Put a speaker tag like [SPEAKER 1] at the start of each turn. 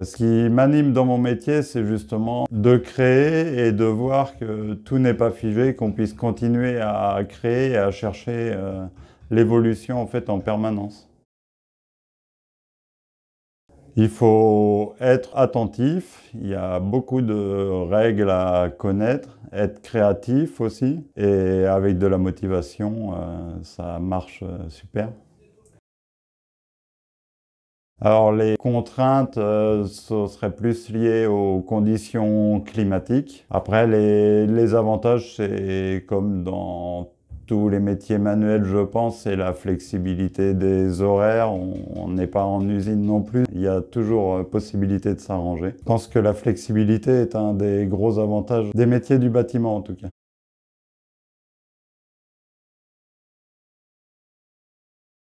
[SPEAKER 1] Ce qui m'anime dans mon métier, c'est justement de créer et de voir que tout
[SPEAKER 2] n'est pas figé, qu'on puisse continuer à créer et à chercher euh, l'évolution en fait en permanence. Il faut être attentif, il y a beaucoup de règles à connaître, être créatif aussi, et avec de la motivation, euh, ça marche euh, super. Alors les contraintes, euh, ce serait plus lié aux conditions climatiques. Après, les, les avantages, c'est comme dans tous les métiers manuels, je pense, c'est la flexibilité des horaires. On n'est pas en usine non plus. Il y a toujours euh, possibilité
[SPEAKER 1] de s'arranger. Je pense que la flexibilité est un des gros avantages des métiers du bâtiment, en tout cas.